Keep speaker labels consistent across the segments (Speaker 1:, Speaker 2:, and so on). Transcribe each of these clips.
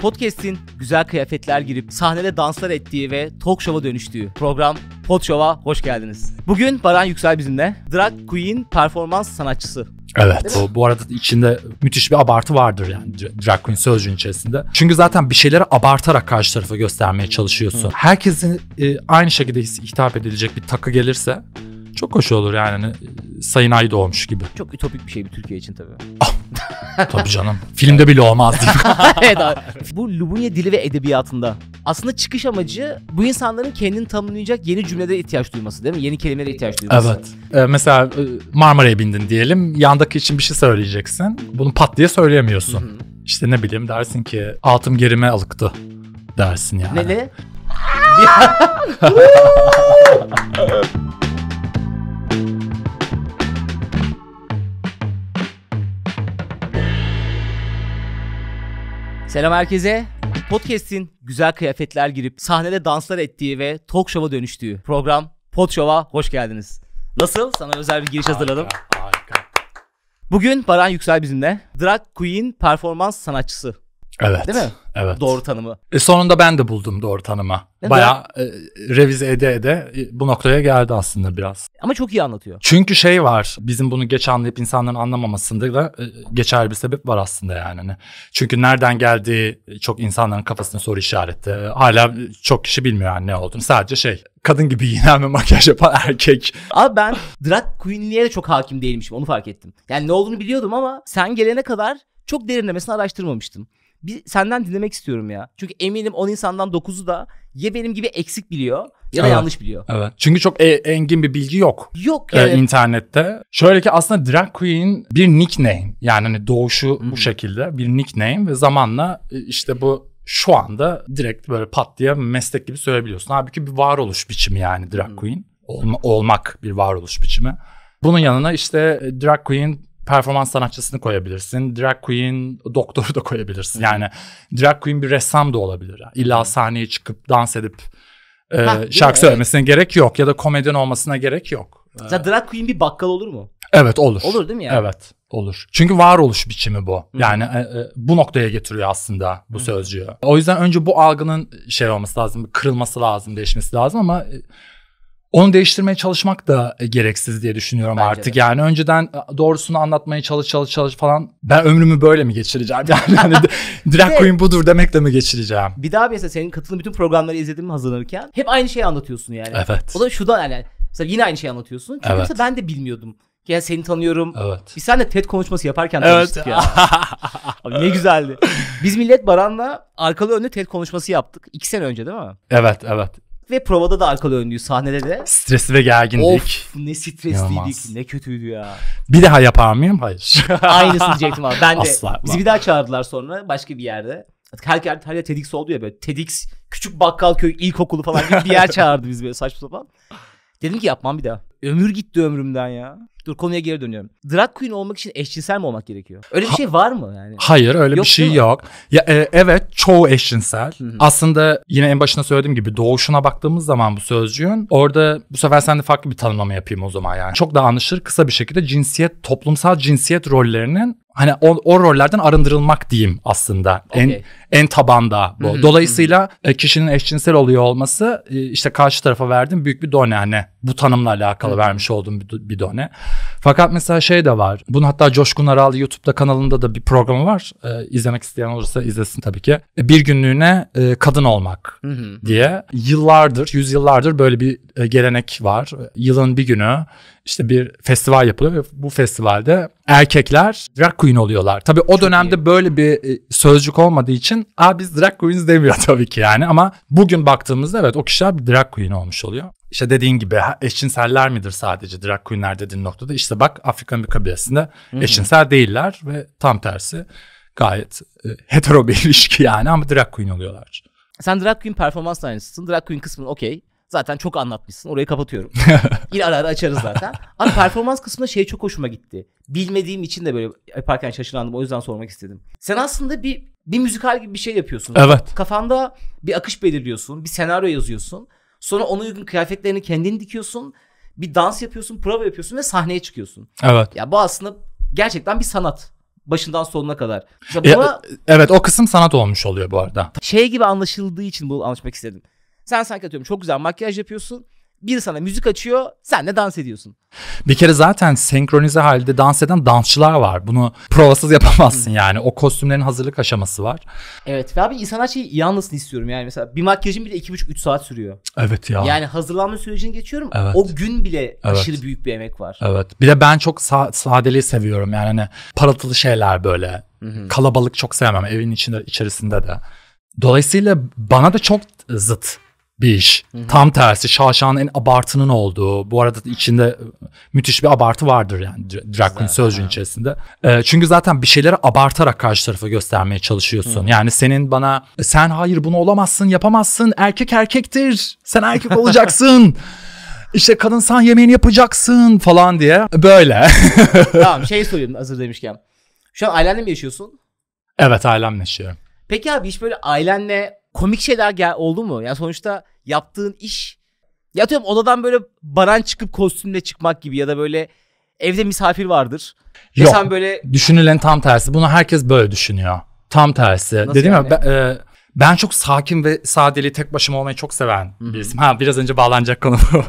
Speaker 1: Podcast'in güzel kıyafetler girip sahnede danslar ettiği ve talk show'a dönüştüğü program Pod Show'a hoş geldiniz. Bugün Baran Yüksel bizimle. Drag Queen performans sanatçısı. Evet. Bu,
Speaker 2: bu arada içinde müthiş bir abartı vardır yani drag queen sözcüğün içerisinde. Çünkü zaten bir şeyleri abartarak karşı tarafa göstermeye çalışıyorsun. Herkesin e, aynı şekilde hitap edilecek bir takı gelirse çok hoş olur yani. Hani, Sayın Ay doğmuş gibi.
Speaker 1: Çok ütopik bir şey bir Türkiye için tabii. Ah, tabii canım. Filmde bile olmaz. evet abi. Bu Lubunya dili ve edebiyatında. Aslında çıkış amacı bu insanların kendini tanımlayacak yeni cümlede ihtiyaç duyması değil mi? Yeni kelimelere ihtiyaç duyması. Evet.
Speaker 2: Ee, mesela e, Marmara'ya bindin diyelim. Yandaki için bir şey söyleyeceksin. Bunu pat diye söyleyemiyorsun. Hı-hı. İşte ne bileyim dersin ki altım gerime alıktı dersin yani.
Speaker 1: Ne ne? Selam herkese. Podcast'in güzel kıyafetler girip sahnede danslar ettiği ve talk show'a dönüştüğü program Pod Show'a hoş geldiniz. Nasıl? Sana özel bir giriş harika, hazırladım. Harika. Bugün Baran Yüksel bizimle. Drag Queen performans sanatçısı Evet. Değil mi? Evet. Doğru tanımı.
Speaker 2: E sonunda ben de buldum doğru tanımı. Neden? Bayağı e, revize ede ede e, bu noktaya geldi aslında biraz.
Speaker 1: Ama çok iyi anlatıyor.
Speaker 2: Çünkü şey var bizim bunu geç anlayıp insanların anlamamasında da e, geçerli bir sebep var aslında yani. Hani, çünkü nereden geldiği e, çok insanların kafasında soru işareti. E, hala çok kişi bilmiyor yani ne olduğunu. Sadece şey kadın gibi yine ve makyaj yapan erkek.
Speaker 1: Abi ben drag queenliğe de çok hakim değilmişim onu fark ettim. Yani ne olduğunu biliyordum ama sen gelene kadar çok derinlemesine araştırmamıştım bir senden dinlemek istiyorum ya. Çünkü eminim 10 insandan 9'u da ya benim gibi eksik biliyor ya da evet. yanlış biliyor.
Speaker 2: Evet. Çünkü çok e- engin bir bilgi yok. Yok e, yani. Ee, internette. Şöyle ki aslında drag queen bir nickname. Yani hani doğuşu hmm. bu şekilde bir nickname ve zamanla e, işte bu şu anda direkt böyle pat diye meslek gibi söyleyebiliyorsun. Halbuki bir varoluş biçimi yani drag queen. Olma, olmak bir varoluş biçimi. Bunun yanına işte e, drag queen performans sanatçısını koyabilirsin. Drag queen doktoru da koyabilirsin. Yani drag queen bir ressam da olabilir. İlla sahneye çıkıp dans edip e, ha, şarkı mi? söylemesine gerek yok ya da komedyen olmasına gerek yok.
Speaker 1: Mesela drag queen bir bakkal olur mu? Evet olur. Olur değil mi yani? Evet
Speaker 2: olur. Çünkü varoluş biçimi bu. Yani e, e, bu noktaya getiriyor aslında bu Hı. sözcüğü. O yüzden önce bu algının şey olması lazım, kırılması lazım, değişmesi lazım ama... E, onu değiştirmeye çalışmak da e, gereksiz diye düşünüyorum Bence artık. De. Yani önceden e, doğrusunu
Speaker 1: anlatmaya çalış çalış çalış falan. Ben ömrümü böyle mi geçireceğim? Yani hani drag queen budur demekle
Speaker 2: mi geçireceğim?
Speaker 1: Bir daha mesela senin katıldığın bütün programları izledim hazırlanırken. Hep aynı şeyi anlatıyorsun yani. Evet. O da şudan yani. Mesela yine aynı şeyi anlatıyorsun. Çünkü evet. ben de bilmiyordum. Yani seni tanıyorum. Evet. Biz seninle TED konuşması yaparken evet. ya. Abi ne güzeldi. Biz millet Baran'la arkalı önlü TED konuşması yaptık. İki sene önce değil mi? Evet evet ve provada da arkalı öndüğü sahnede de. Stres ve gerginlik. Of ne stresliydik ne kötüydü ya.
Speaker 2: Bir daha yapar mıyım? Hayır. Aynısını diyecektim abi. Ben de. Bizi bir
Speaker 1: daha çağırdılar sonra başka bir yerde. Her yerde her yer TEDx oldu ya böyle. TEDx küçük bakkal köy ilkokulu falan gibi bir yer çağırdı biz böyle saçma sapan. Dedim ki yapmam bir daha. Ömür gitti ömrümden ya. Dur konuya geri dönüyorum. Drag queen olmak için eşcinsel mi olmak gerekiyor? Öyle bir ha, şey var mı yani?
Speaker 2: Hayır öyle yok, bir şey yok. Ya e, evet çoğu eşcinsel. Hı-hı. Aslında yine en başına söylediğim gibi doğuşuna baktığımız zaman bu sözcüğün orada bu sefer sen de farklı bir tanımlama yapayım o zaman yani. Çok daha anlaşılır kısa bir şekilde cinsiyet toplumsal cinsiyet rollerinin hani o, o rollerden arındırılmak diyeyim aslında. Okay. En en tabanda bu. Hı-hı. Dolayısıyla Hı-hı. E, kişinin eşcinsel oluyor olması e, işte karşı tarafa verdiğim büyük bir done hani bu tanımla alakalı Hı-hı. vermiş olduğum bir, bir done. Fakat mesela şey de var. Bunu hatta Coşkun Aral YouTube'da kanalında da bir programı var. Ee, izlemek isteyen olursa izlesin tabii ki. E, bir günlüğüne e, kadın olmak Hı-hı. diye yıllardır, yüzyıllardır böyle bir e, gelenek var. Yılın bir günü işte bir festival yapılıyor ve bu festivalde erkekler drag queen oluyorlar. Tabii o Çok dönemde iyi. böyle bir sözcük olmadığı için için Aa, biz drag queens demiyor tabii ki yani ama bugün baktığımızda evet o kişiler bir drag queen olmuş oluyor. İşte dediğin gibi eşcinseller midir sadece drag queenler dediğin noktada işte bak Afrika'nın bir kabilesinde eşcinsel değiller ve tam tersi gayet e, hetero bir ilişki yani ama drag queen oluyorlar.
Speaker 1: Sen drag queen performans sahnesisin. Drag queen kısmını okey. Zaten çok anlatmışsın. Orayı kapatıyorum. Yine ara ara açarız zaten. Ama performans kısmında şey çok hoşuma gitti. Bilmediğim için de böyle yaparken şaşırlandım. O yüzden sormak istedim. Sen aslında bir bir müzikal gibi bir şey yapıyorsun. Evet. Kafanda bir akış belirliyorsun, bir senaryo yazıyorsun. Sonra ona uygun kıyafetlerini kendin dikiyorsun. Bir dans yapıyorsun, prova yapıyorsun ve sahneye çıkıyorsun. Evet. Ya bu aslında gerçekten bir sanat başından sonuna kadar. İşte buna,
Speaker 2: e, evet o kısım sanat olmuş oluyor bu arada.
Speaker 1: Şey gibi anlaşıldığı için bunu anlaşmak istedim. Sen sanki atıyorum çok güzel makyaj yapıyorsun bir sana müzik açıyor, sen de dans ediyorsun.
Speaker 2: Bir kere zaten senkronize halde dans eden dansçılar var. Bunu provasız yapamazsın yani. O kostümlerin hazırlık aşaması var.
Speaker 1: Evet ve abi insan her şeyi istiyorum yani. Mesela bir makyajım bile 2,5-3 saat sürüyor. Evet ya. Yani hazırlanma sürecini geçiyorum. Evet. O gün bile evet. aşırı büyük bir emek var.
Speaker 2: Evet. Bir de ben çok sa- sadeliği seviyorum. Yani hani parıltılı şeyler böyle. Hı-hı. Kalabalık çok sevmem evin içinde içerisinde de. Dolayısıyla bana da çok zıt bir iş. Hı-hı. Tam tersi şaşanın en abartının olduğu. Bu arada içinde e, müthiş bir abartı vardır yani drag queen sözcüğün içerisinde. E, çünkü zaten bir şeyleri abartarak karşı tarafa göstermeye çalışıyorsun. hı Yani senin bana e, sen hayır bunu olamazsın yapamazsın erkek erkektir sen erkek olacaksın. İşte kadın sen yemeğini yapacaksın falan diye böyle.
Speaker 1: tamam şey sorayım hazır demişken. Şu an ailenle mi yaşıyorsun?
Speaker 2: Evet ailemle yaşıyorum.
Speaker 1: Peki abi hiç böyle ailenle komik şeyler gel oldu mu? Ya yani sonuçta yaptığın iş ya atıyorum odadan böyle baran çıkıp kostümle çıkmak gibi ya da böyle evde misafir vardır. Yok. Ve sen böyle
Speaker 2: düşünülen tam tersi. Bunu herkes böyle düşünüyor. Tam tersi. Nasıl Dedim yani? ya ben, e, ben çok sakin ve sadeli tek başıma olmayı çok seven birisiyim. Ha biraz önce bağlanacak konu.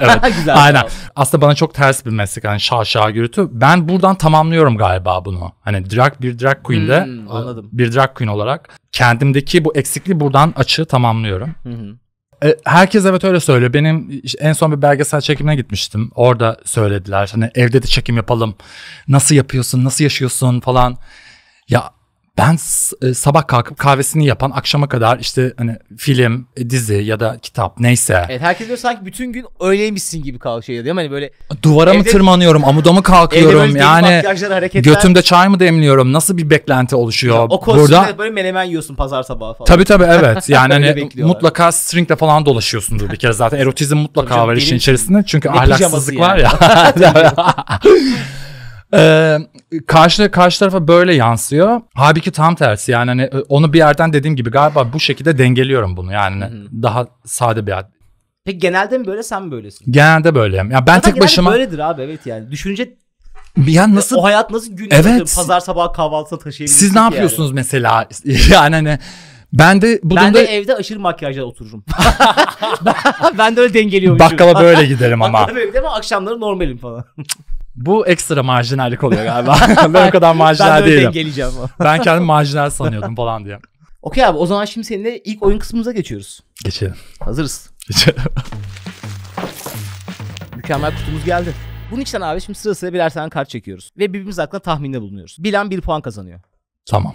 Speaker 3: evet. Güzel. Aynen. Tamam.
Speaker 2: Aslında bana çok ters bir meslek hani şaşa gürültü. Ben buradan tamamlıyorum galiba bunu. Hani drag bir drag queen'de hmm, anladım. bir drag queen olarak kendimdeki bu eksikliği buradan açığı tamamlıyorum. Hı hı. E, herkes evet öyle söylüyor. Benim en son bir belgesel çekimine gitmiştim. Orada söylediler. Hani evde de çekim yapalım. Nasıl yapıyorsun? Nasıl yaşıyorsun falan. Ya ben e, sabah kalkıp kahvesini yapan akşama kadar işte hani film, e, dizi ya da kitap neyse.
Speaker 1: Evet herkes diyor sanki bütün gün öyleymişsin gibi kalkıyor değil mi? Hani böyle duvara evde, mı tırmanıyorum,
Speaker 2: amuda mı kalkıyorum? yani götümde çay mı demliyorum? Nasıl bir beklenti oluşuyor? Ya, o burada
Speaker 1: böyle menemen yiyorsun pazar sabahı falan. Tabii tabii evet. Yani hani
Speaker 2: mutlaka stringle falan dolaşıyorsundur bir kere zaten. Erotizm mutlaka var işin içerisinde. Çünkü ahlaksızlık yani. var ya. Ee, karşı karşı tarafa böyle yansıyor. Halbuki tam tersi yani hani e, onu bir yerden dediğim gibi galiba bu şekilde dengeliyorum bunu yani hı daha sade bir ad-
Speaker 1: Peki genelde mi böyle sen mi böylesin?
Speaker 2: Genelde böyleyim. Ya ben Zaten tek başıma böyledir
Speaker 1: abi evet yani. Düşünce ya nasıl o hayat nasıl gün evet. pazar sabahı kahvaltısına taşıyabilirsin Siz ne yapıyorsunuz yani?
Speaker 2: mesela? Yani hani ben de bu ben de
Speaker 1: evde aşırı makyajla otururum. ben de öyle dengeliyorum. Bakkala böyle giderim ama. Bakkala böyle giderim ama akşamları normalim falan.
Speaker 2: Bu ekstra marjinallik oluyor galiba. ben o kadar marjinal ben de değilim. geleceğim. ben kendimi marjinal sanıyordum falan diye.
Speaker 1: Okey abi o zaman şimdi seninle ilk oyun kısmımıza geçiyoruz.
Speaker 2: Geçelim. Hazırız. Geçelim.
Speaker 1: Mükemmel kutumuz geldi. Bunun için abi şimdi sırasıyla birer tane kart çekiyoruz. Ve birbirimiz hakkında tahminde bulunuyoruz. Bilen bir puan kazanıyor. Tamam.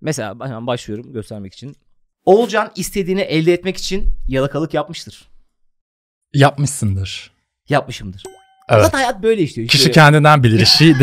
Speaker 1: Mesela hemen başlıyorum göstermek için. Olcan istediğini elde etmek için yalakalık yapmıştır.
Speaker 2: Yapmışsındır.
Speaker 1: Yapmışımdır. Evet. Zaten hayat böyle işliyor. Kişi işte.
Speaker 2: kendinden bilir işi.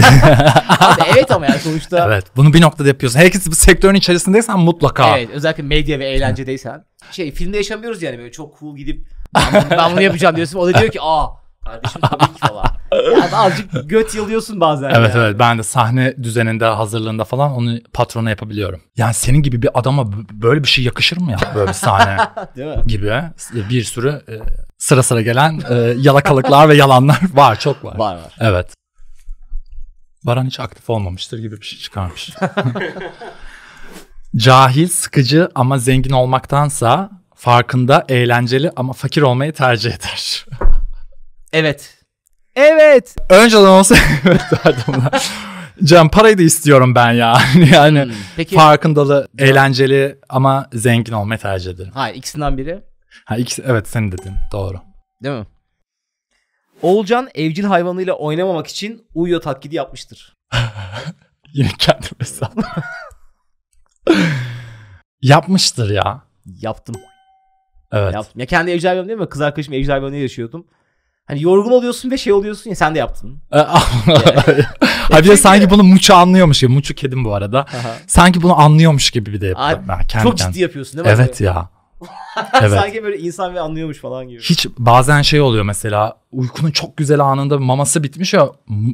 Speaker 1: Abi evet ama yani sonuçta.
Speaker 2: Evet bunu bir noktada yapıyorsun. Herkes bu sektörün içerisindeysen mutlaka. Evet
Speaker 1: özellikle medya ve eğlencedeysen. Şey filmde yaşamıyoruz yani böyle çok cool gidip ben bunu, ben bunu yapacağım diyorsun. O da diyor ki aa Kardeşim tabii ki falan. Yani azıcık göt yalıyorsun bazen. Evet yani. evet ben de
Speaker 2: sahne düzeninde hazırlığında falan onu patrona yapabiliyorum. Yani senin gibi bir adama böyle bir şey yakışır mı ya böyle bir sahne gibi bir sürü e, sıra sıra gelen e, yalakalıklar ve yalanlar var çok var. Var var. Evet. Baran hiç aktif olmamıştır gibi bir şey çıkarmış. Cahil, sıkıcı ama zengin olmaktansa farkında, eğlenceli ama fakir olmayı tercih eder.
Speaker 1: Evet. Evet.
Speaker 2: Önceden olsa evet derdim. Can parayı da istiyorum ben ya. yani Hmm, Peki farkındalı, eğlenceli ama zengin olmayı tercih ederim.
Speaker 1: hayır ikisinden biri
Speaker 2: Ha ikisi evet senin dedin doğru.
Speaker 1: değil mi? Oğulcan evcil hayvanıyla oynamamak için uyuyor taklidi yapmıştır.
Speaker 2: Yine kendime saldım. Yapmıştır
Speaker 1: ya. Yaptım. Evet. Yaptım. Ya kendi evcil hayvanım değil mi? Kız arkadaşım evcil hayvanıyla yaşıyordum. Hani yorgun oluyorsun ve şey oluyorsun ya sen de yaptın.
Speaker 2: Abi de sanki bunu Muçu anlıyormuş gibi. Muçu kedim bu arada. Aha. Sanki bunu anlıyormuş gibi bir de yaptım ben. Kendi çok ciddi yapıyorsun değil mi? Evet ya.
Speaker 1: evet. Sanki böyle insan ve anlıyormuş falan gibi. Hiç
Speaker 2: bazen şey oluyor mesela uykunun çok güzel anında maması bitmiş ya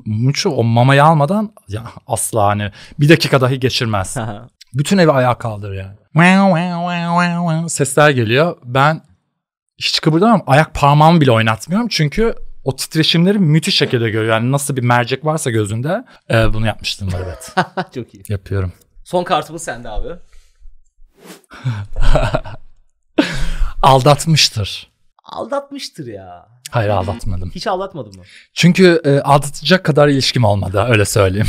Speaker 2: Muçu o mamayı almadan ya asla hani bir dakika dahi geçirmez. Bütün evi ayağa kaldır yani. Sesler geliyor. Ben hiç kıpırdamam. Ayak parmağımı bile oynatmıyorum. Çünkü o titreşimleri müthiş şekilde görüyor. Yani nasıl bir mercek varsa gözünde e, bunu yapmıştım var evet. Çok iyi. Yapıyorum.
Speaker 1: Son kartımız sende abi.
Speaker 2: Aldatmıştır.
Speaker 1: Aldatmıştır ya.
Speaker 2: Hayır aldatmadım. Hiç aldatmadım mı? Çünkü e, aldatacak kadar ilişkim olmadı öyle söyleyeyim.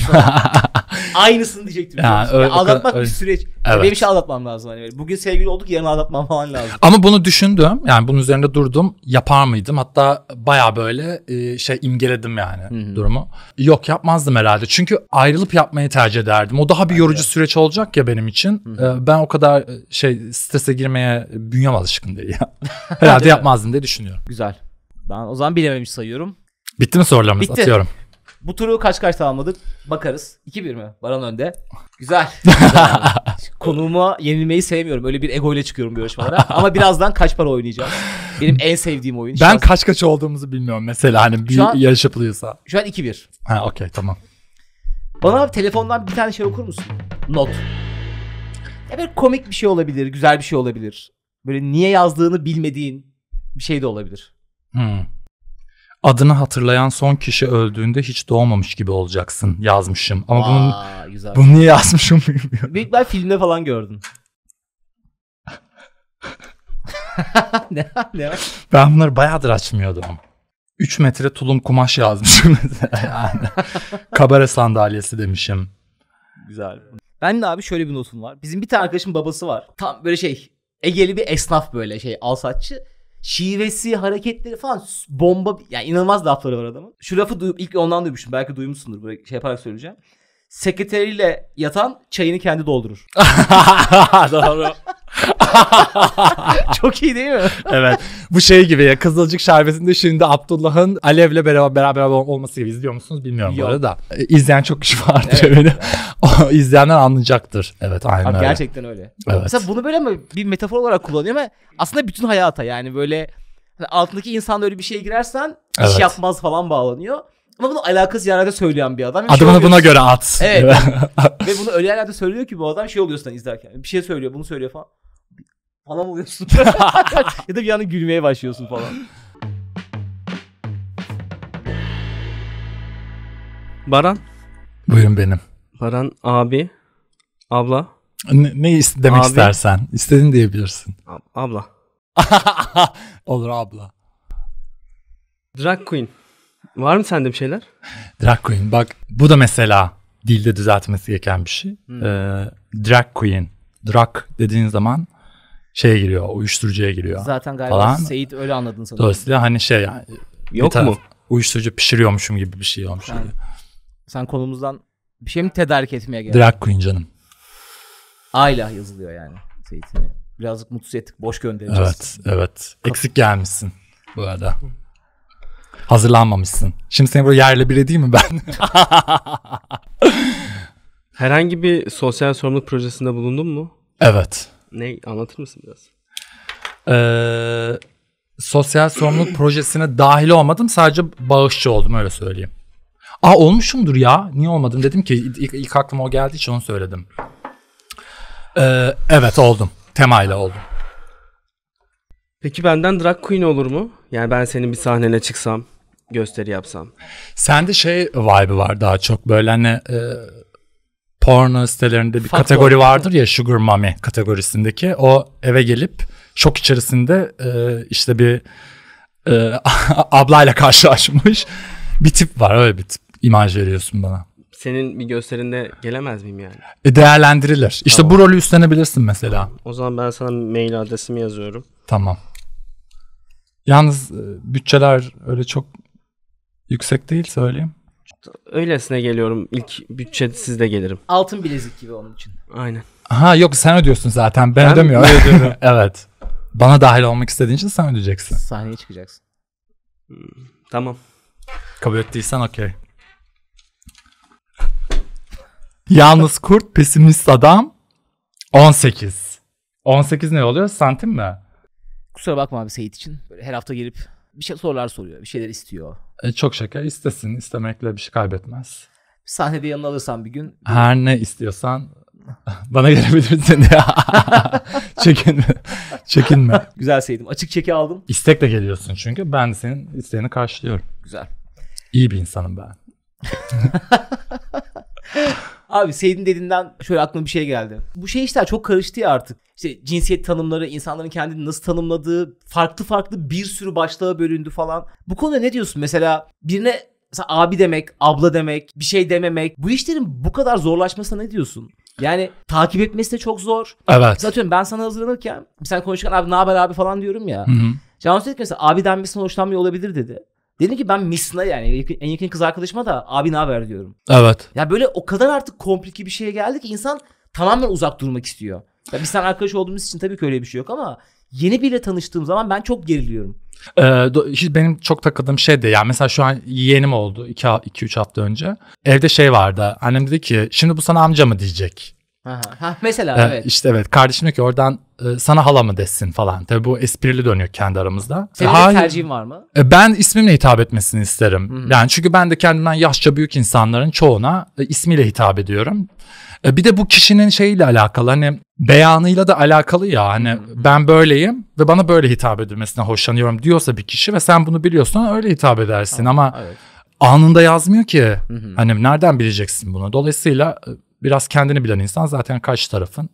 Speaker 1: Aynısını diyecektim. Ha, öyle, aldatmak öyle, bir süreç. Hani evet. Benim şey aldatmam lazım. Hani bugün sevgili olduk yarın aldatmam falan lazım.
Speaker 2: Ama bunu düşündüm. Yani bunun üzerinde durdum. Yapar mıydım? Hatta baya böyle e, şey imgeledim yani Hı-hı. durumu. Yok yapmazdım herhalde. Çünkü ayrılıp yapmayı tercih ederdim. O daha bir yorucu evet. süreç olacak ya benim için. Hı-hı. E, ben o kadar e, şey strese girmeye bünyem alışkın değil ya. herhalde yapmazdım diye düşünüyorum.
Speaker 1: Güzel. Ben o zaman bilememiş sayıyorum. Bitti mi sorularımız? Bitti. Atıyorum. Bu turu kaç kaç tamamladık? Bakarız. 2-1 mi? Baran önde. Güzel. Konuğuma yenilmeyi sevmiyorum. Öyle bir ego ile çıkıyorum görüşmelere. Ama birazdan kaç para oynayacağız. Benim en sevdiğim oyun. Ben Şans...
Speaker 2: kaç kaç olduğumuzu bilmiyorum mesela hani bir an, yarış yapılıyorsa.
Speaker 1: Şu an 2-1.
Speaker 2: Ha okey tamam.
Speaker 1: Bana telefondan bir tane şey okur musun? Not. Ya böyle komik bir şey olabilir, güzel bir şey olabilir. Böyle niye yazdığını bilmediğin bir şey de olabilir.
Speaker 2: Hmm. Adını hatırlayan son kişi öldüğünde hiç doğmamış gibi olacaksın yazmışım. Ama bunun güzel. bunu niye yazmışım
Speaker 1: bilmiyorum. Büyük ihtimal filmde falan gördüm. ne, ne?
Speaker 2: Ben bunları bayağıdır açmıyordum. 3 metre tulum kumaş yazmışım yani. Kabare sandalyesi demişim.
Speaker 3: Güzel.
Speaker 1: Ben de abi şöyle bir notum var. Bizim bir tane arkadaşın babası var. Tam böyle şey Egeli bir esnaf böyle şey alsatçı şivesi, hareketleri falan bomba yani inanılmaz lafları var adamın. Şu lafı duyup ilk ondan duymuşum Belki duymuşsundur. Böyle şey yaparak söyleyeceğim. Sekreteriyle yatan çayını kendi doldurur. Doğru. Çok iyi değil mi? evet. Bu şey gibi ya Kızılcık Şerbeti'nde şimdi
Speaker 2: Abdullah'ın Alev'le beraber, beraber olması gibi. izliyor musunuz bilmiyorum Yok. bu arada. E, çok kişi vardır evet. öyle. o anlayacaktır. Evet aynen Abi, öyle. Gerçekten öyle. Evet. Mesela
Speaker 1: bunu böyle mi bir metafor olarak kullanıyor ama aslında bütün hayata yani böyle hani altındaki insan öyle bir şeye girersen evet. iş yapmaz falan bağlanıyor ama bunu alakasız yerlerde söyleyen bir adam. Yani Adını şey buna göre at. Evet. ve bunu öyle yerlerde söylüyor ki bu adam şey oluyorsun izlerken. Bir şey söylüyor bunu söylüyor falan. Falan oluyorsun. ya da bir anda gülmeye başlıyorsun falan.
Speaker 3: Baran. Buyurun benim. Baran abi, abla. Ne, ne demek abi. istersen.
Speaker 2: İstediğini diyebilirsin. Ab-
Speaker 3: abla. Olur abla. Drag Queen. Var mı sende bir şeyler?
Speaker 2: Drag queen bak bu da mesela dilde düzeltmesi gereken bir şey. Hmm. Ee, drag queen. Drag dediğin zaman şey giriyor, uyuşturucuya giriyor. Zaten galiba falan. Seyit öyle anladın sanırım. Dolayısıyla hani şey yani. Yok taraf, mu? Uyuşturucu pişiriyormuşum gibi bir şey olmuş. Sen,
Speaker 1: sen konumuzdan bir şey mi tedarik etmeye geldin? Drag queen canım. Ayla yazılıyor yani Seyit'ini. Birazcık mutsuz ettik. Boş göndereceğiz. Evet,
Speaker 2: evet. Eksik gelmişsin bu arada. Hazırlanmamışsın. Şimdi seni böyle yerle bir edeyim mi ben?
Speaker 3: Herhangi bir sosyal sorumluluk projesinde bulundun mu? Evet. Ne anlatır mısın biraz?
Speaker 2: Ee, sosyal sorumluluk projesine dahil olmadım. Sadece bağışçı oldum öyle söyleyeyim. Aa olmuşumdur ya. Niye olmadım dedim ki ilk,
Speaker 3: ilk aklıma o geldi için onu söyledim. Ee, evet oldum. Temayla oldum. Peki benden drag queen olur mu? Yani ben senin bir sahnene çıksam gösteri yapsam. Sende şey vibe var daha çok böyle hani e,
Speaker 2: porno sitelerinde bir Faktör. kategori vardır ya Sugar Mommy kategorisindeki. O eve gelip şok içerisinde e, işte bir e, ablayla karşılaşmış bir tip var öyle bir tip. imaj veriyorsun bana.
Speaker 3: Senin bir gösterinde gelemez miyim yani?
Speaker 2: E değerlendirilir. İşte tamam. bu rolü üstlenebilirsin mesela. Tamam.
Speaker 3: O zaman ben sana mail adresimi yazıyorum.
Speaker 2: Tamam. Yalnız e, bütçeler öyle çok Yüksek değil söyleyeyim.
Speaker 3: Öylesine geliyorum. İlk bütçesiz de gelirim.
Speaker 1: Altın bilezik gibi onun için.
Speaker 3: Aynen.
Speaker 2: Aha yok sen ödüyorsun zaten. Ben, ben ödemiyorum. evet. Bana dahil olmak istediğin için sen ödeyeceksin.
Speaker 1: Sahneye çıkacaksın. Hmm, tamam.
Speaker 2: Kabul ettiysen okey. Yalnız kurt pesimist adam 18.
Speaker 1: 18 ne oluyor? Santim mi? Kusura bakma abi Seyit için. Böyle her hafta girip bir şey sorular soruyor. Bir şeyler istiyor.
Speaker 2: E, çok şeker istesin. istemekle bir şey kaybetmez.
Speaker 1: Bir sahnede yanına alırsan bir gün.
Speaker 2: Her ne istiyorsan bana gelebilirsin ya. çekinme. Çekinme. Güzel seydim. Açık çeki aldım. İstekle geliyorsun çünkü ben senin isteğini karşılıyorum. Güzel. İyi bir insanım ben.
Speaker 1: Abi Seyit'in dediğinden şöyle aklıma bir şey geldi. Bu şey işte çok karıştı ya artık. İşte cinsiyet tanımları, insanların kendini nasıl tanımladığı, farklı farklı bir sürü başlığa bölündü falan. Bu konuda ne diyorsun? Mesela birine mesela abi demek, abla demek, bir şey dememek. Bu işlerin bu kadar zorlaşmasına ne diyorsun? Yani takip etmesi de çok zor. Evet. Zaten ben sana hazırlanırken sen konuşurken abi ne haber abi falan diyorum ya. Hı hı. Cansu dedi ki mesela abi denmesinden hoşlanmıyor olabilir dedi. Dedim ki ben Misna yani en yakın kız arkadaşıma da abi ne haber diyorum. Evet. Ya böyle o kadar artık komplike bir şeye geldi ki insan tamamen uzak durmak istiyor. Ya biz sen arkadaş olduğumuz için tabii ki öyle bir şey yok ama yeni biriyle tanıştığım zaman ben çok geriliyorum.
Speaker 2: Ee, benim çok takıldığım şey de yani mesela şu an yeğenim oldu 2-3 hafta önce. Evde şey vardı annem dedi ki şimdi bu sana amca mı diyecek.
Speaker 1: Aha. Ha, mesela ee, evet.
Speaker 2: İşte evet kardeşim diyor ki oradan e, sana hala mı desin falan. tabi bu esprili dönüyor kendi aramızda. Senin Hayır.
Speaker 1: tercihin var mı?
Speaker 2: E, ben ismimle hitap etmesini isterim. Hı-hı. Yani çünkü ben de kendimden yaşça büyük insanların çoğuna e, ismiyle hitap ediyorum. E, bir de bu kişinin şeyiyle alakalı hani beyanıyla da alakalı ya hani Hı-hı. ben böyleyim ve bana böyle hitap edilmesine hoşlanıyorum diyorsa bir kişi ve sen bunu biliyorsan öyle hitap edersin tamam, ama evet anında yazmıyor ki. Hı hı. Hani nereden bileceksin bunu? Dolayısıyla e, biraz kendini bilen insan zaten kaç tarafın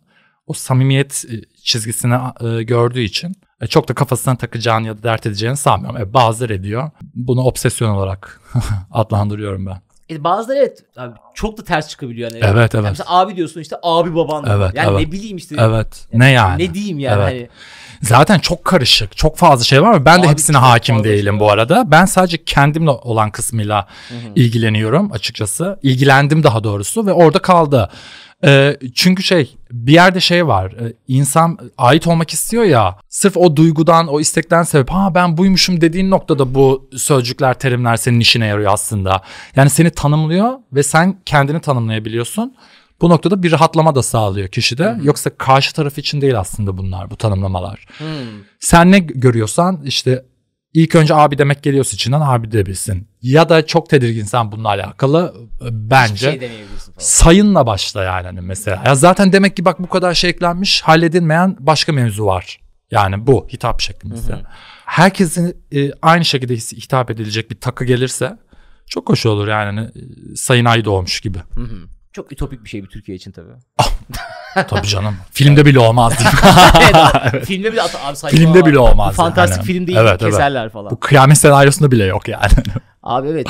Speaker 2: o samimiyet e, çizgisini e, gördüğü için e, çok da kafasına takacağını ya da dert edeceğini sanmıyorum. E, bazıları ediyor. Bunu obsesyon olarak adlandırıyorum ben.
Speaker 1: E bazıları evet abi çok da ters çıkabiliyor yani. Evet evet. Yani mesela abi diyorsun işte abi baban. Evet. Yani evet. ne bileyim işte. Evet. Yani, ne yani? Ne diyeyim yani? Evet. Hani...
Speaker 2: Zaten çok karışık. Çok fazla şey var ama ben Abi de hepsine hakim şey değilim şey bu arada. Ben sadece kendimle olan kısmıyla Hı-hı. ilgileniyorum açıkçası. İlgilendim daha doğrusu ve orada kaldı. E, çünkü şey bir yerde şey var. E, insan ait olmak istiyor ya. Sırf o duygudan, o istekten sebep. Ha ben buymuşum dediğin noktada bu sözcükler, terimler senin işine yarıyor aslında. Yani seni tanımlıyor ve sen kendini tanımlayabiliyorsun. Bu noktada bir rahatlama da sağlıyor kişide. hı Yoksa karşı taraf için değil aslında bunlar bu tanımlamalar. Hı. Sen ne görüyorsan işte ilk önce abi demek geliyorsa içinden abi de bilsin. Ya da çok tedirginsen bununla alakalı e, bence şey sayınla başla yani hani mesela. Ya zaten demek ki bak bu kadar şey eklenmiş halledilmeyen başka mevzu var. Yani bu hitap şekli Herkesin e, aynı şekilde hitap edilecek bir takı gelirse çok hoş olur yani hani, e, sayın ay doğmuş gibi.
Speaker 1: Hı hı. Çok ütopik bir şey bir Türkiye için tabii. Ah, tabii
Speaker 2: canım. Filmde bile olmaz. evet,
Speaker 3: evet. Filmde bile abi Filmde bile olmaz. Fantastik yani. film değil evet, keserler evet. falan. Bu
Speaker 2: kıyamet senaryosunda bile yok
Speaker 1: yani. abi evet.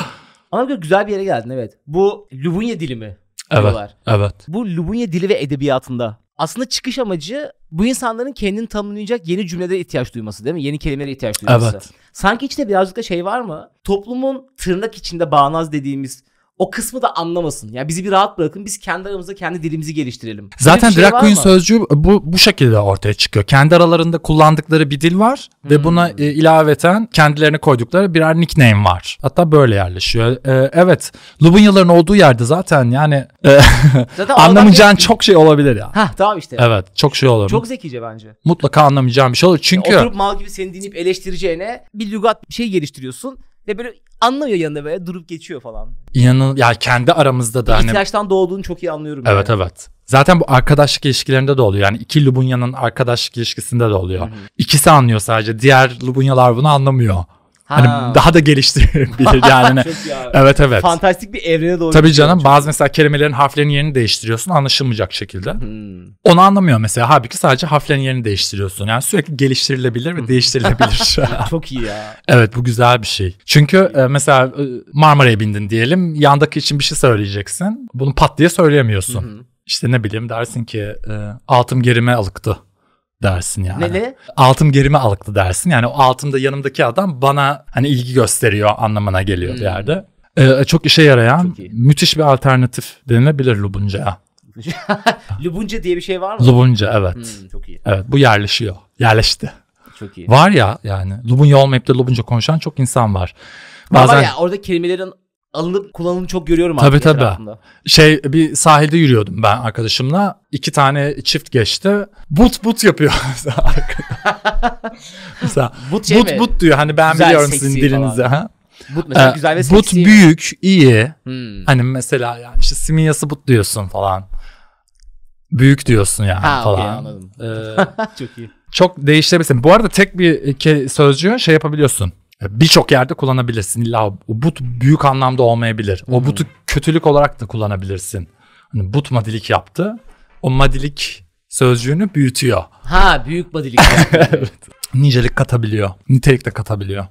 Speaker 1: Ama güzel bir yere geldin evet. Bu Lubunya dilimi evet, diyorlar. Evet. Bu Lubunya dili ve edebiyatında aslında çıkış amacı bu insanların kendini tanımlayacak yeni cümlelere ihtiyaç duyması değil mi? Yeni kelimelere ihtiyaç duyması. Evet. Sanki içinde birazcık da şey var mı? Toplumun tırnak içinde bağnaz dediğimiz o kısmı da anlamasın. Ya yani bizi bir rahat bırakın. Biz kendi aramızda kendi dilimizi geliştirelim. Zaten Böyle şey drag queen sözcüğü
Speaker 2: bu bu şekilde ortaya çıkıyor. Kendi aralarında kullandıkları bir dil var hmm. ve buna e, ilaveten kendilerine koydukları birer nickname var. Hatta böyle yerleşiyor. E, evet. Lubunyaların olduğu yerde zaten yani e, anlamayacağın çok şey olabilir ya. Yani. Hah tamam işte. Evet, çok şey olur. Çok zekice bence. Mutlaka anlamayacağın bir şey olur. Çünkü ya oturup
Speaker 1: mal gibi seni dinleyip eleştireceğine bir lügat bir şey geliştiriyorsun. Ve böyle anlamıyor yanında böyle durup geçiyor falan.
Speaker 2: İnanın ya kendi aramızda da. Hani...
Speaker 1: İhtiyaçtan doğduğunu çok iyi anlıyorum. Evet yani.
Speaker 2: evet. Zaten bu arkadaşlık ilişkilerinde de oluyor. Yani iki Lubunya'nın arkadaşlık ilişkisinde de oluyor. Hı-hı. İkisi anlıyor sadece. Diğer Lubunyalar bunu anlamıyor. Hani daha da geliştirebilir şey, yani. ya. evet evet.
Speaker 1: Fantastik bir evrene doğru. Tabii canım
Speaker 2: çünkü. bazı mesela kelimelerin harflerin yerini değiştiriyorsun anlaşılmayacak şekilde. Hmm. Onu anlamıyor mesela. Halbuki sadece harflerin yerini değiştiriyorsun. Yani sürekli geliştirilebilir ve hmm. değiştirilebilir. Çok iyi ya. Evet bu güzel bir şey. Çünkü e, mesela e, Marmara'ya bindin diyelim. Yandaki için bir şey söyleyeceksin. Bunu pat diye söyleyemiyorsun. İşte ne bileyim dersin ki e, altım gerime alıktı dersin yani. Ne Altım gerimi alıklı dersin. Yani o altımda yanımdaki adam bana hani ilgi gösteriyor anlamına geliyor hmm. bir yerde. Ee, çok işe yarayan çok müthiş bir alternatif denilebilir Lubunca'ya.
Speaker 1: Lubunca diye bir şey var mı? Lubunca evet. Hmm,
Speaker 2: çok iyi. Evet bu yerleşiyor. Yerleşti. Çok iyi. Var ya yani Lubunya olmayıp da Lubunca konuşan çok insan var. Bazen... Ama ya
Speaker 1: orada kelimelerin alınıp kullanımı çok görüyorum tabii, artık tabii. etrafımda.
Speaker 2: Şey bir sahilde yürüyordum ben arkadaşımla. iki tane çift geçti. But but yapıyor arkada. mesela but, şey but, mi? but diyor hani ben Güzel, biliyorum sizin dilinizi. Ha? But mesela ee, güzel ve seksi. But büyük, iyi. Hmm. Hani mesela yani işte simiyası but diyorsun falan. Büyük diyorsun yani ha, falan. Okay, anladım.
Speaker 1: Ee, çok iyi.
Speaker 2: Çok değiştirebilirsin. Bu arada tek bir sözcüğü şey yapabiliyorsun birçok yerde kullanabilirsin. İlla but büyük anlamda olmayabilir. O hmm. butu kötülük olarak da kullanabilirsin. Hani but madilik yaptı. O madilik sözcüğünü büyütüyor.
Speaker 1: Ha büyük madilik. evet.
Speaker 2: Nicelik katabiliyor. Nitelik de katabiliyor.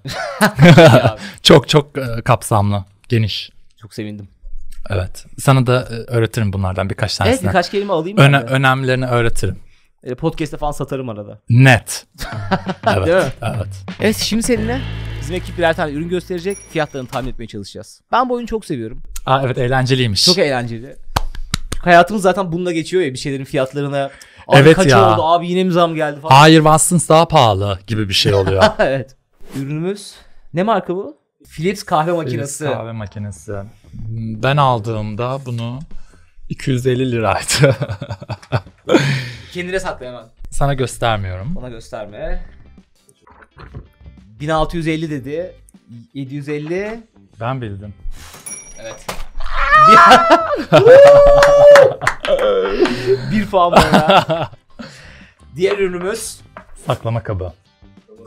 Speaker 2: çok çok e, kapsamlı. Geniş. Çok sevindim. Evet. Sana da e, öğretirim bunlardan birkaç tanesini. Evet birkaç kelime alayım. Öne, yani. önemlerini öğretirim.
Speaker 1: E, podcast'te falan satarım arada.
Speaker 2: Net. evet, evet. Evet
Speaker 1: şimdi seninle Bizim ekip birer tane ürün gösterecek. Fiyatlarını tahmin etmeye çalışacağız. Ben bu oyunu çok seviyorum. Aa evet eğlenceliymiş. Çok eğlenceli. Çünkü hayatımız zaten bununla geçiyor ya bir şeylerin fiyatlarına. Abi evet kaç ya. oldu abi yine mi zam geldi falan. Hayır
Speaker 2: Watsons daha pahalı gibi bir şey oluyor.
Speaker 1: evet. Ürünümüz ne marka bu? Philips kahve makinesi. Philips kahve makinesi.
Speaker 2: Ben aldığımda bunu 250 liraydı.
Speaker 1: Kendine sakla
Speaker 2: Sana göstermiyorum.
Speaker 1: Bana gösterme. 1650 dedi. 750. Ben bildim. Evet. Bir, bir Diğer ürünümüz
Speaker 2: Saklama kabı.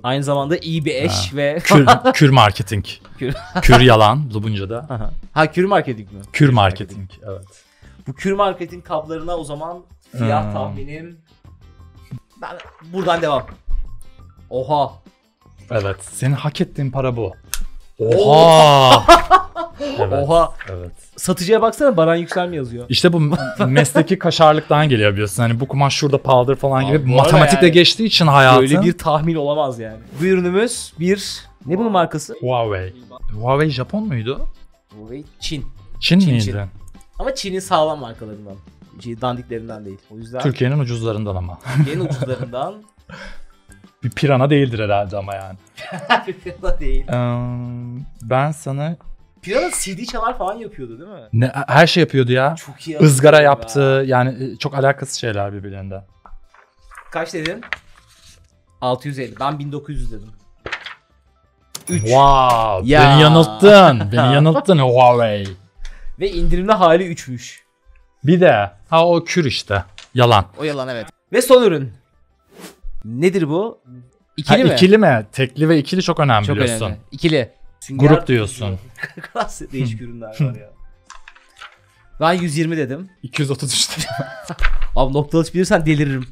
Speaker 1: aynı zamanda iyi bir eş ve Kür,
Speaker 2: kür marketing. Kür. kür yalan Lubunca'da. Aha.
Speaker 1: ha kür marketing mi?
Speaker 2: Kür marketing. Evet.
Speaker 1: Bu kür marketing kablarına o zaman fiyat Hmm. tahminim ben buradan devam. Oha.
Speaker 2: Evet. Senin hak ettiğin para bu. Oha!
Speaker 1: evet, Oha. Evet. Satıcıya baksana Baran Yüksel mi yazıyor? İşte bu mesleki
Speaker 2: kaşarlıktan geliyor biliyorsun. Hani bu kumaş şurada pahalıdır falan Abi gibi bu arada matematikle yani geçtiği için hayatın. Böyle bir
Speaker 1: tahmin olamaz yani. Bu ürünümüz bir ne bunun markası? Huawei.
Speaker 2: Huawei Japon muydu?
Speaker 1: Huawei Çin. Çin, Çin miydi? Çin. Ama Çin'in sağlam markalarından. Şey dandiklerinden değil. O yüzden Türkiye'nin ucuzlarından ama. Türkiye'nin ucuzlarından
Speaker 2: Bir pirana değildir herhalde ama yani.
Speaker 1: bir pirana değil.
Speaker 2: Ee, ben sana
Speaker 1: Pirana CD çalar falan yapıyordu değil mi?
Speaker 2: Ne, her şey yapıyordu ya. Çok iyi. Izgara yaptı. Ya. Yani e, çok alakasız şeyler birbirlerinden.
Speaker 1: Kaç dedin? 650. Ben 1900 dedim. 3. Wow.
Speaker 2: Ya. Beni yanılttın. beni yanılttın
Speaker 1: Huawei. Ve indirimli hali 3'müş.
Speaker 2: Bir de ha o kür işte. Yalan.
Speaker 1: O yalan evet. Ve son ürün. Nedir bu? İkili ha, mi? İkili
Speaker 2: mi? Tekli ve ikili çok önemli çok biliyorsun. Önemli. İkili. Sünger Grup diyorsun. Klas değişik hmm.
Speaker 1: ürünler var ya. Ben 120 dedim. 233 dedim. Abi noktalı bilirsen deliririm.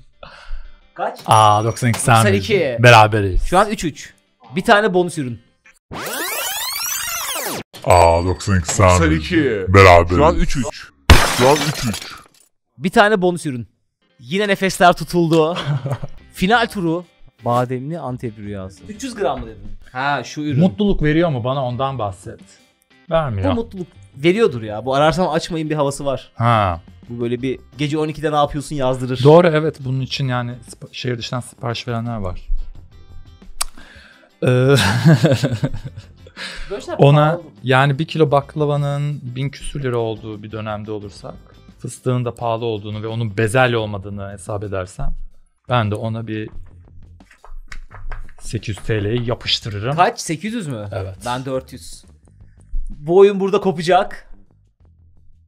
Speaker 1: Kaç?
Speaker 2: Aa 92 sen 92. Bildin. Beraberiz.
Speaker 1: Şu an 3-3. Bir tane bonus ürün.
Speaker 2: Aa 92 sen 92. Bildin. Beraberiz. Şu an 3-3. Şu an 3-3.
Speaker 1: Bir tane bonus ürün. Yine nefesler tutuldu. Final turu bademli Antep rüyası. 300 gram mı dedin? Ha şu ürün. Mutluluk veriyor mu bana ondan bahset. Vermiyor. Bu mutluluk veriyordur ya. Bu ararsam açmayın bir havası var. Ha. Bu böyle bir gece 12'de ne yapıyorsun yazdırır. Doğru
Speaker 2: evet bunun için yani şehir dışından sipariş verenler var. Ee, ona yani bir kilo baklavanın bin küsür lira olduğu bir dönemde olursak fıstığın da pahalı olduğunu ve onun bezelye olmadığını hesap edersem ben de ona bir 800 TL'yi yapıştırırım.
Speaker 1: Kaç? 800 mü? Evet. Ben 400. Bu oyun burada kopacak.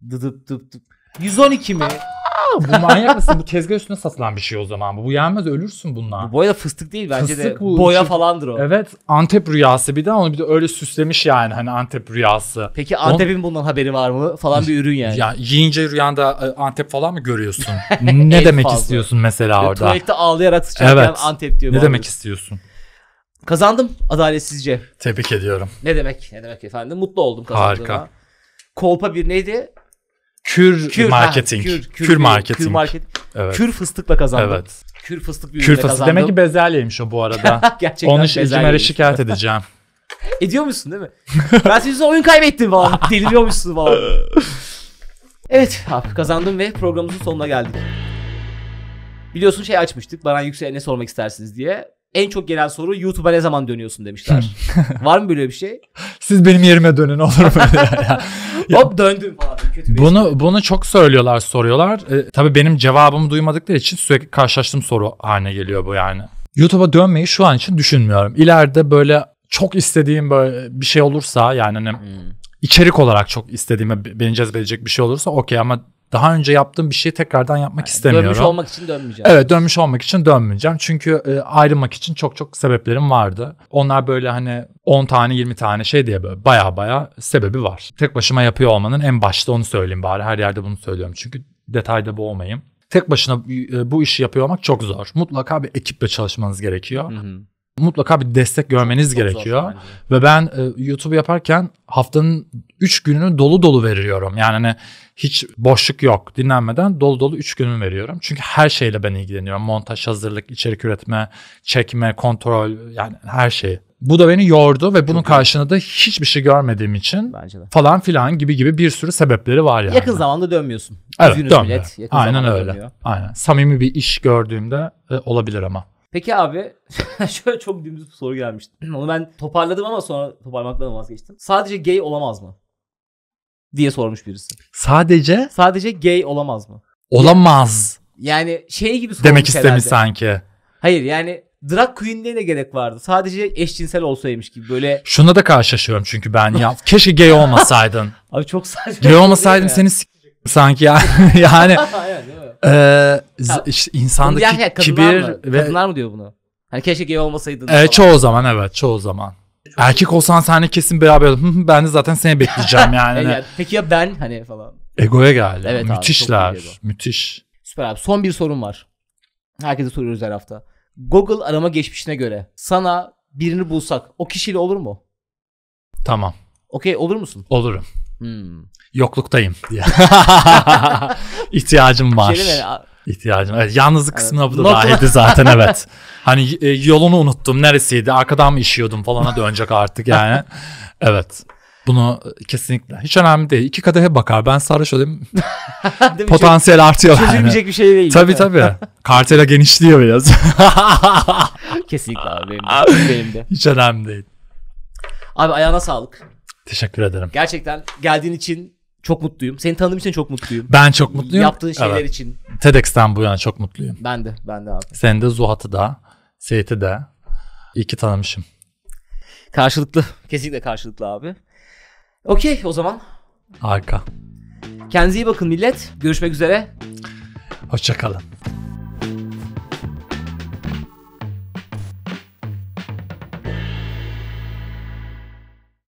Speaker 1: Dıdıp dıp dıp. 112 mi?
Speaker 2: bu manyak mısın? Bu tezgah üstüne satılan bir şey o zaman. Bu, bu yenmez ölürsün bundan. Bu boya fıstık değil bence Fıstık de bu, boya şu- şey- falandır o. Evet Antep rüyası bir de onu bir de öyle süslemiş yani hani Antep rüyası. Peki Antep'in bundan haberi var mı falan bir ürün yani. Ya yiyince rüyanda e,
Speaker 1: Antep falan mı görüyorsun? ne demek fazla. istiyorsun mesela Ve orada? Tuvalette ağlayarak sıçarken Evet. Antep diyor. Ne bağırıyor. demek istiyorsun? Kazandım adaletsizce. Tebrik ediyorum. Ne demek? Ne demek efendim? Mutlu oldum kazandığıma. Harika. Kolpa bir neydi? Kür, kür marketing. Ha, kür, kür, kür marketing. Kür, market, evet. kür fıstıkla kazandım. Evet. Kür fıstık bir Kür fıstık kazandım. demek ki bezelyeymiş
Speaker 2: o bu arada. Gerçekten Onu Ecimer'e şikayet edeceğim.
Speaker 1: Ediyor musun değil mi? ben sizin oyun kaybettim falan. Deliriyormuşsun falan. evet abi kazandım ve programımızın sonuna geldik. Biliyorsun şey açmıştık. Baran Yüksel'e ne sormak istersiniz diye en çok gelen soru YouTube'a ne zaman dönüyorsun demişler. Hmm. Var mı böyle bir şey?
Speaker 3: Siz benim
Speaker 2: yerime dönün olur mu? Hop döndüm falan. Kötü bunu şey. bunu çok söylüyorlar, soruyorlar. Ee, tabii benim cevabımı duymadıkları için sürekli karşılaştığım soru haline geliyor bu yani. YouTube'a dönmeyi şu an için düşünmüyorum. İleride böyle çok istediğim böyle bir şey olursa yani hani hmm. içerik olarak çok istediğime beni cezbedecek bir şey olursa okey ama daha önce yaptığım bir şeyi tekrardan yapmak yani istemiyorum. Dönmüş olmak için dönmeyeceğim. Evet dönmüş olmak için dönmeyeceğim. Çünkü e, ayrılmak için çok çok sebeplerim vardı. Onlar böyle hani 10 tane 20 tane şey diye böyle baya baya sebebi var. Tek başıma yapıyor olmanın en başta onu söyleyeyim bari. Her yerde bunu söylüyorum çünkü detayda boğmayayım. Tek başına e, bu işi yapıyor olmak çok zor. Mutlaka bir ekiple çalışmanız gerekiyor. Hı hı mutlaka bir destek görmeniz çok, çok gerekiyor. Ve ben e, YouTube yaparken haftanın 3 gününü dolu dolu veriyorum. Yani hani hiç boşluk yok. Dinlenmeden dolu dolu 3 günümü veriyorum. Çünkü her şeyle ben ilgileniyorum. Montaj, hazırlık, içerik üretme, çekme, kontrol yani her şeyi. Bu da beni yordu ve bunun karşılığında da hiçbir şey görmediğim için Bence de. falan filan gibi gibi bir sürü sebepleri var yani. Yakın
Speaker 1: zamanda dönmüyorsun. Evet,
Speaker 2: dönmüyor. Aynen öyle. Dönmüyor. Aynen. Samimi bir iş gördüğümde e, olabilir ama.
Speaker 1: Peki abi şöyle çok dümdüz bir soru gelmişti. Onu ben toparladım ama sonra toparlamaktan vazgeçtim. Sadece gay olamaz mı? Diye sormuş birisi. Sadece? Sadece gay olamaz mı?
Speaker 2: Olamaz.
Speaker 1: Yani şey gibi sormuş Demek istemiş herhalde. sanki. Hayır yani drag queen'liğe ne gerek vardı. Sadece eşcinsel olsaymış gibi böyle.
Speaker 2: Şuna da karşılaşıyorum çünkü ben ya. Keşke gay olmasaydın.
Speaker 1: Abi çok
Speaker 3: saçma. Gay şey olmasaydın
Speaker 2: seni sanki ya. yani. yani ee, işte insandaki ya, ya, kadınlar kibir mı? ve
Speaker 1: kadınlar mı diyor bunu? Hani keşke gay olmasaydın. E,
Speaker 2: çoğu zaman evet, çoğu zaman. Çok Erkek iyi. olsan sen kesin beraber oldum. ben de zaten seni bekleyeceğim yani. yani.
Speaker 1: Peki ya ben hani falan.
Speaker 2: Egoya geldi. Evet Müthişler. Abi, Müthiş.
Speaker 1: Süper abi. Son bir sorun var. Herkese soruyoruz her hafta. Google arama geçmişine göre sana birini bulsak o kişiyle olur mu? Tamam. Okey olur musun?
Speaker 2: Olurum. Hmm. Yokluktayım. İhtiyacım var. İhtiyacım. Evet, yalnızlık kısmına evet. bu da dahildi zaten evet. Hani e, yolunu unuttum neresiydi arkadan mı işiyordum falana dönecek artık yani. evet. Bunu kesinlikle. Hiç önemli değil. İki kadehe bakar. Ben sarhoş olayım. Potansiyel şey, artıyor. Çözülmeyecek yani. bir şey değil. Tabii tabii. Kartela genişliyor biraz.
Speaker 1: kesinlikle abi. Benim de. Benim de.
Speaker 2: Hiç önemli değil.
Speaker 1: Abi ayağına sağlık.
Speaker 2: Teşekkür ederim.
Speaker 1: Gerçekten geldiğin için çok mutluyum. Seni tanıdığım için çok mutluyum. Ben çok mutluyum. Yaptığın şeyler evet. için.
Speaker 2: TEDx'ten bu yana çok mutluyum. Ben de, ben de abi. Seni de Zuhat'ı da, Seyit'i de iki ki tanımışım.
Speaker 1: Karşılıklı. Kesinlikle karşılıklı abi. Okey o zaman. Harika. Kendinize iyi bakın millet. Görüşmek üzere.
Speaker 2: Hoşçakalın.